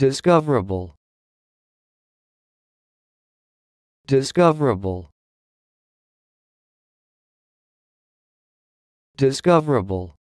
discoverable discoverable discoverable